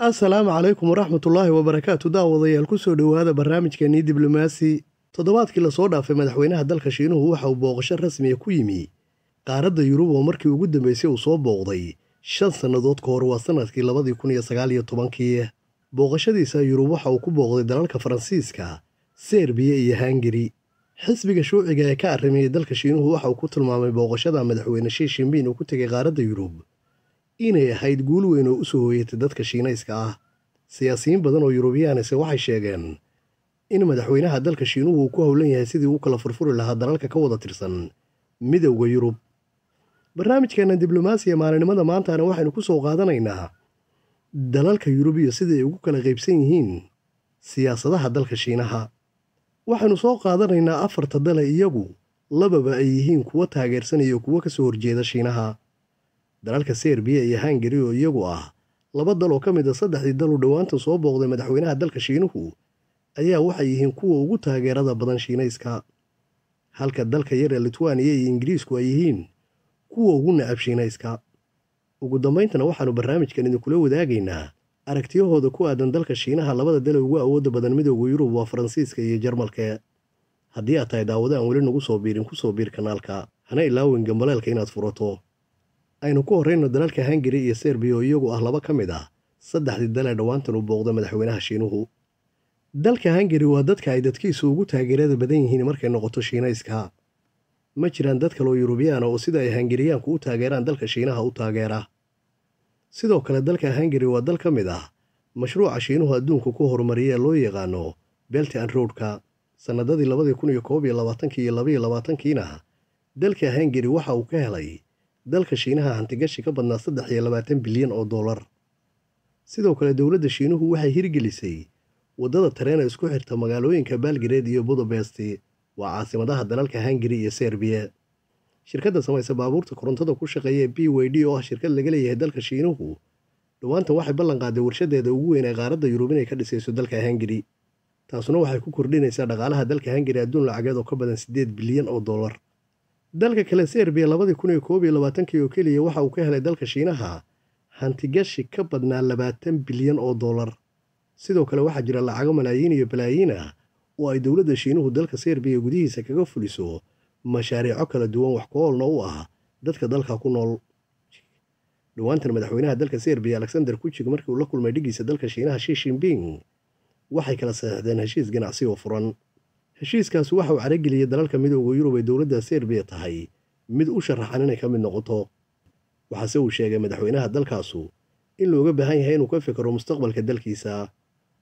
assalaamu calaykum waraxmatullaahi wabarakaatu daawadayaal ku soo dhowaada barnaamijkeennii diblomaasi toddobaadkii lasoo dhaafay madaxweynaha dalka shiinuhu waxa uu booqasho rasmiya ku yimi qaaradda yurub oo markii ugu dambeysay uu soo booqday shan sannadood ka hor waa sannadkii labadii kun iyo sagaal iyo tobankii booqashadiisa yurub waxa uu ku booqday dalalka faransiiska serbiya iyo hangari xisbiga shuuciga ee ka arrimayay dalka shiinuhu waxa uu ku tilmaamay booqashada madaxweyne shii shinbiin uu ku tegay qaaradda yurub inay ahayd guul weyn oo u soo hooyatay dadka shiinayska ah siyaasiyiin badan oo yurubiyaanise waxay sheegeen in madaxweynaha dalka shiinuhu uu ku howlan yahay sidii uu kala furfuri lahaa dalalka ka wada tirsan midowda yurub barnaamijkeenna diblomaasiya maalinimada maantana waxaynu ku soo qaadanaynaa dalalka yurubiya sida ay ugu kala qaybsan yihiin siyaasadaha dalka shiinaha waxaynu soo qaadanaynaa afarta dale iyagu lababa ay yihiin kuwa taageersanaya kuwo ka soo horjeeda shiinaha dalalka serbiya iyo hangari oo iyagu ah laba dal oo ka mid a ah saddexdii dal uu dhowaanta soo booqday madaxweynaha dalka shiinuhu ayaa waxay yihiin kuwa ugu taageerada badan shiinayska halka dalka yar ee litwaniya iyo ingiriisku ay yihiin kuwa ugu nacab shiinayska ugu dambayntana waxaanu barnaamijkan idinkula wadaagaynaa aragtiyahooda ku aadan dalka shiinaha labada dal ee ugu awoodda badan midooda yurub waa faransiiska iyo jarmalka haddii aad tahay daawado aan weli nagu soo biirin ku soo biir kanaalka hana ilaawin gambaleelka inaad furato aynu ku horrayno dalalka hangari iyo serbiya oo iyagu ah laba ka mid ah saddexdii dalee dhowaantan u booqda madaxweynaha shiinuhu dalka hungari waa dadka ay dadkiisu ugu taageerada badan yihiin markay noqoto shiinayska ma jiraan dad kale yurubiyaana oo sida ay hangariyaanku u taageeraan dalka shiinaha u taageera sidoo kale dalka hangari waa dal ka mid ah mashruuca shiinuhu adduunku ku horumariyee loo yaqaano belt beltan roadka sannadadii labadii kun iyo koob iyo labaatankii iyo labaiyo labaatankiina dalka hangari waxa uu ka helay dalka shiinaha hantigashi ka badnaa saddex iyo labaatan bilyan oo doolar sidoo kale dowladda shiinuhu waxay hirgelisay waddada tareena isku xirta magaalooyinka baalgareed iyo budabest waa caasimadaha dalalka hungari iyo serbiya shirkadda samaysa baabuurta korontada ku shaqeeya b w d oo ah shirkad laga leeyahay dalka shiinuhu dhowaantan waxay ballan qaaday warshadeeda ugu weyn ee qaaradda yurub inay ka dhisayso dalka hangari taasuna waxay ku kordhinaysaa dhaqaalaha dalka hangari adduun lacageed oo ka badan siddeed bilyan oo doolar dalka kale serbiya labadii kun iyo koob iyo labaatankii oo keliya waxa uu ka helay dalka shiinaha hantigashi ka badnaa labaatan bilyan oo dollar sidoo kale waxaa jira lacago malaayiin iyo balaayiin ah oo ay dowladda shiinuhu dalka serbiya gudihiisa kaga fuliso mashaariico kala duwan wax koolna u ah dadka dalka ku nool dhowaantan madaxweynaha dalka serbiya alexander kujig markii uu la kulmay dhigiisa dalka shiinaha shi waxay kala saxeexdeen heshiis ganacsi oo furan heshiiskaas waxa uu carageliyay dalalka midooda yurub ee dowladda serbiya tahay mid u sharaxan inay ka mid noqoto waxaase uu sheegay madaxweynaha dalkaasu in looga baahan yahay inuu ka fikiro mustaqbalka dalkiisa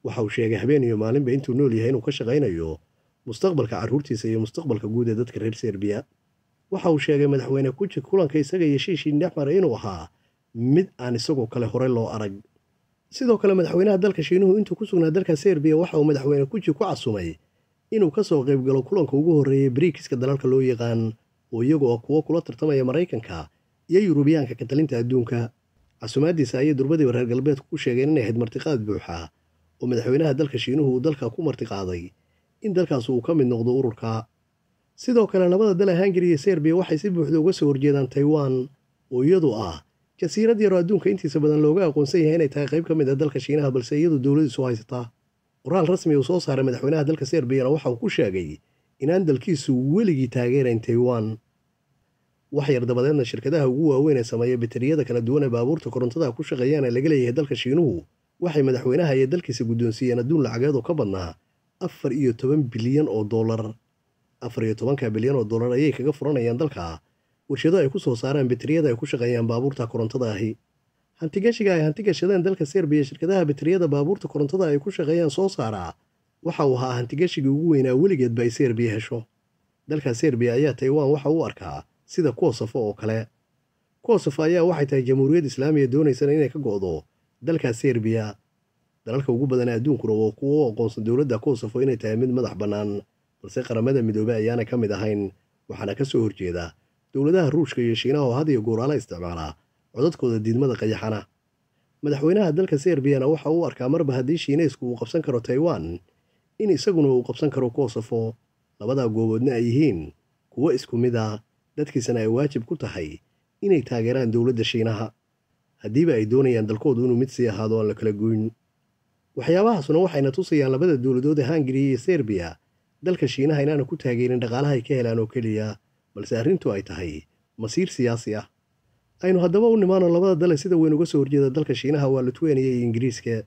waxa uu sheegay habeen iyo maalinba intuu nool yahay inuu ka shaqaynayo mustaqbalka carruurtiisa iyo mustaqbalka guud ee dadka reer serbiya waxa uu sheegay madaxweyne kuji kulanka isaga iyo shiishii nexmar inuu ahaa mid aan isagoo kale hore loo arag sidoo kale madaxweynaha dalka shiinuhu intuu ku sugnaa dalka serbiya waxa uu madaxweyne kuji ku casumay inuu kasoo qaybgalo kulanka ugu horreeyay bariikiska dalalka loo yaqaan oo iyagoo kuwo kula tartamaya maraykanka iyo yurubiyaanka katalinta adduunka casumaaddiisa ayay durbadiiba reer galbeedku ku sheegeen inay ahayd martiqaad buuxa oo madaxweynaha dalka shiinuhu uu dalka ku martiqaaday in dalkaas uu ka mid noqdo ururka sidoo kale labada dala hangari iyo serbiya waxay si buuxda uga soo horjeedaan taiwan oo iyadu ah jasiirad yaroo adduunka intiisa badan looga aqoonsan yahay inay tahay qayb ka mid ah dalka shiinaha balse iyadu dowladiisu haysata qoraal rasmi uu soo saaray madaxweynaha dalka serbiyana waxa uu ku sheegay inaan dalkiisu weligii taageerayn taiwan waxyar dabadeedna shirkadaha ugu waaweyn ee sameeya bateriyada kala duwan ee baabuurta korontada ku shaqeeyaan ee laga leeyahay dalka shiinuhu waxay madaxweynaha iyo dalkiisa guddoonsiiyeen adduun lacageed oo ka badnaa afar iyo toban bilyan oo doolar afar iyo tobanka bilyan oo doolar ayay kaga furanayaan dalka warshado ay ku soo saaraan bateriyada ay ku shaqeeyaan baabuurta korontada ahi hantigashiga ay hanti gashadeen dalka serbiya shirkadaha bateriyada baabuurta korontada ay ku shaqeeyaan soo saaraa waxa uu ahaa hantigashigii ugu weynaa weligeedba ay serbiya hesho dalka serbiya ayaa taiwan waxa uu arkaa sida koosofo oo kale koosofo ayaa waxay tahay jamhuuriyad islaamiya doonaysana inay ka go'do dalka serbiya dalalka ugu badan adduunkuna waa kuwo u aqoonsan dowladda koosofo inay tahay mid madax bannaan balse qaramada midoobey ayaana ka mid ahayn waxaana ka soo horjeeda dowladaha ruushka iyo shiinaha oo had iyo goor ala isticmaala codadkooda diidmada qayaxana madaxweynaha dalka serbiyana waxa uu arkaa marba haddii shiineysku uu qabsan karo taiwan in isaguna uu qabsan karo koosofo labadaa gooboodna ay yihiin kuwo isku mid ah dadkiisana ay waajib ku tahay inay taageeraan dowladda shiinaha haddiiba ay doonayaan dalkoodu inuu mid sii ahaado aan la kala goyn waxyaabahaasuna waxayna tusayaan labada dowladood ee hangariya iyo serbiya dalka shiinaha inaana ku taageerin dhaqaalahay ka helaan oo keliya balse arrintu ay tahay masiir siyaasi ah aynu haddaba u nimaano labada dale sida weyn uga soo horjeeda dalka shiinaha waa litwaniya iyo ingiriiska